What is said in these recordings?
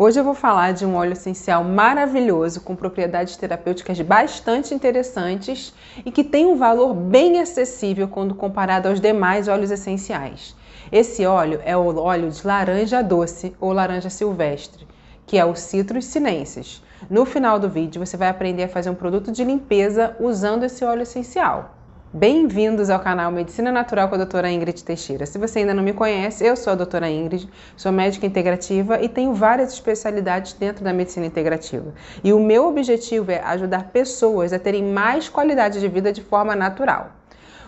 Hoje eu vou falar de um óleo essencial maravilhoso com propriedades terapêuticas bastante interessantes e que tem um valor bem acessível quando comparado aos demais óleos essenciais. Esse óleo é o óleo de laranja doce ou laranja silvestre, que é o Citrus sinensis. No final do vídeo você vai aprender a fazer um produto de limpeza usando esse óleo essencial. Bem-vindos ao canal Medicina Natural com a doutora Ingrid Teixeira. Se você ainda não me conhece, eu sou a doutora Ingrid, sou médica integrativa e tenho várias especialidades dentro da medicina integrativa. E o meu objetivo é ajudar pessoas a terem mais qualidade de vida de forma natural.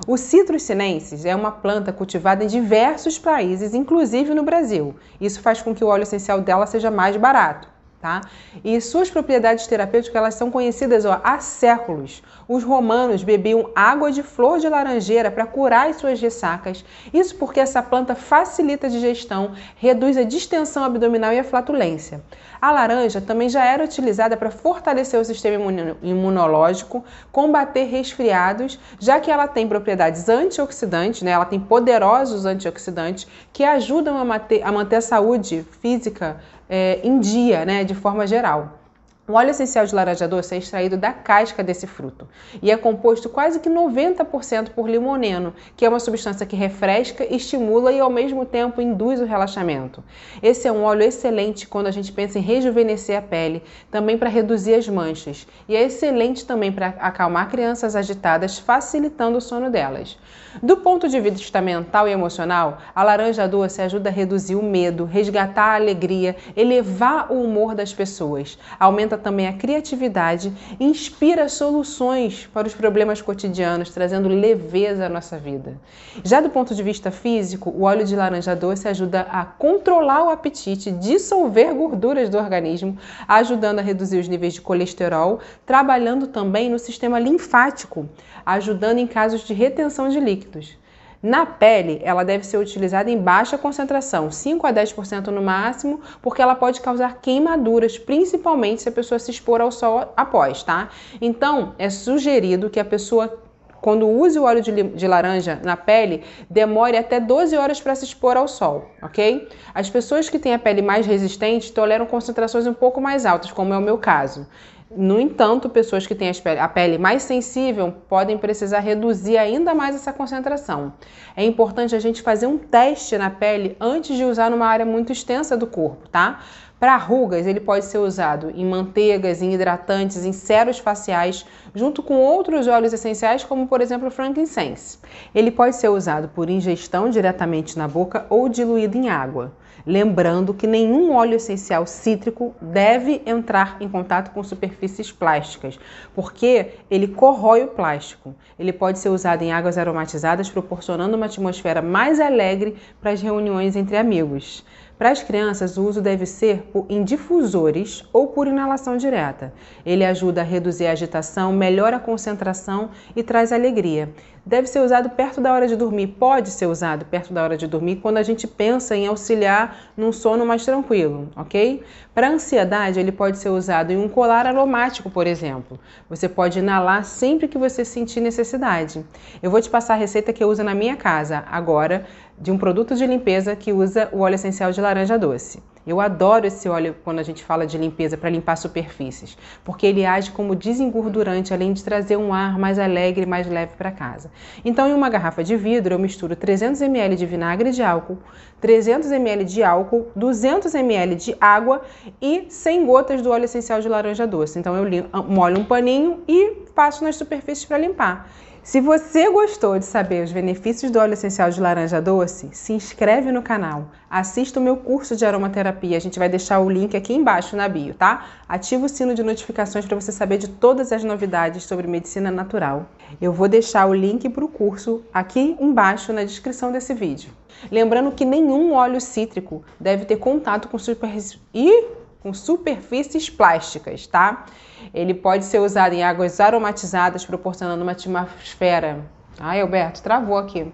O citrus sinensis é uma planta cultivada em diversos países, inclusive no Brasil. Isso faz com que o óleo essencial dela seja mais barato. Tá? E suas propriedades terapêuticas elas são conhecidas ó, há séculos. Os romanos bebiam água de flor de laranjeira para curar as suas ressacas. Isso porque essa planta facilita a digestão, reduz a distensão abdominal e a flatulência. A laranja também já era utilizada para fortalecer o sistema imunológico, combater resfriados, já que ela tem propriedades antioxidantes, né? ela tem poderosos antioxidantes que ajudam a manter, a manter a saúde física é, em dia, né, de forma geral. Um óleo essencial de laranja doce é extraído da casca desse fruto e é composto quase que 90% por limoneno, que é uma substância que refresca, estimula e ao mesmo tempo induz o relaxamento. Esse é um óleo excelente quando a gente pensa em rejuvenescer a pele, também para reduzir as manchas, e é excelente também para acalmar crianças agitadas, facilitando o sono delas. Do ponto de vista mental e emocional, a laranja doce ajuda a reduzir o medo, resgatar a alegria, elevar o humor das pessoas, aumenta também a criatividade, inspira soluções para os problemas cotidianos, trazendo leveza à nossa vida. Já do ponto de vista físico, o óleo de laranja doce ajuda a controlar o apetite, dissolver gorduras do organismo, ajudando a reduzir os níveis de colesterol, trabalhando também no sistema linfático, ajudando em casos de retenção de líquidos. Na pele, ela deve ser utilizada em baixa concentração, 5 a 10% no máximo, porque ela pode causar queimaduras, principalmente se a pessoa se expor ao sol após, tá? Então, é sugerido que a pessoa quando use o óleo de, de, laranja na pele, demore até 12 horas para se expor ao sol, ok? As pessoas que têm a pele mais resistente toleram concentrações um pouco mais altas, como é o meu caso. No entanto, pessoas que têm a pele mais sensível podem precisar reduzir ainda mais essa concentração. É importante a gente fazer um teste na pele antes de usar numa área muito extensa do corpo, tá? Para rugas, ele pode ser usado em manteigas, em hidratantes, em sérulos faciais, junto com outros óleos essenciais, como por exemplo o frankincense. Ele pode ser usado por ingestão diretamente na boca ou diluído em água. Lembrando que nenhum óleo essencial cítrico deve entrar em contato com superfícies plásticas, porque ele corrói o plástico. Ele pode ser usado em águas aromatizadas, proporcionando uma atmosfera mais alegre para as reuniões entre amigos. Para as crianças, o uso deve ser em difusores ou por inalação direta. Ele ajuda a reduzir a agitação, melhora a concentração e traz alegria. Deve ser usado perto da hora de dormir. Pode ser usado perto da hora de dormir quando a gente pensa em auxiliar num sono mais tranquilo, ok? Para ansiedade, ele pode ser usado em um colar aromático, por exemplo. Você pode inalar sempre que você sentir necessidade. Eu vou te passar a receita que eu uso na minha casa agora de um produto de limpeza que usa o óleo essencial de laranja doce. Eu adoro esse óleo quando a gente fala de limpeza para limpar superfícies, porque ele age como desengordurante, além de trazer um ar mais alegre e mais leve para casa. Então, em uma garrafa de vidro, eu misturo 300 ml de vinagre de álcool, 300 ml de álcool, 200 ml de água e 100 gotas do óleo essencial de laranja doce. Então, eu molho um paninho e passo nas superfícies para limpar. Se você gostou de saber os benefícios do óleo essencial de laranja doce, se inscreve no canal, assista o meu curso de aromaterapia, a gente vai deixar o link aqui embaixo na bio, tá? Ativa o sino de notificações para você saber de todas as novidades sobre medicina natural. Eu vou deixar o link para o curso aqui embaixo na descrição desse vídeo. Lembrando que nenhum óleo cítrico deve ter contato com superfícies com superfícies plásticas, tá? Ele pode ser usado em águas aromatizadas, proporcionando uma atmosfera. Ai, Alberto, travou aqui.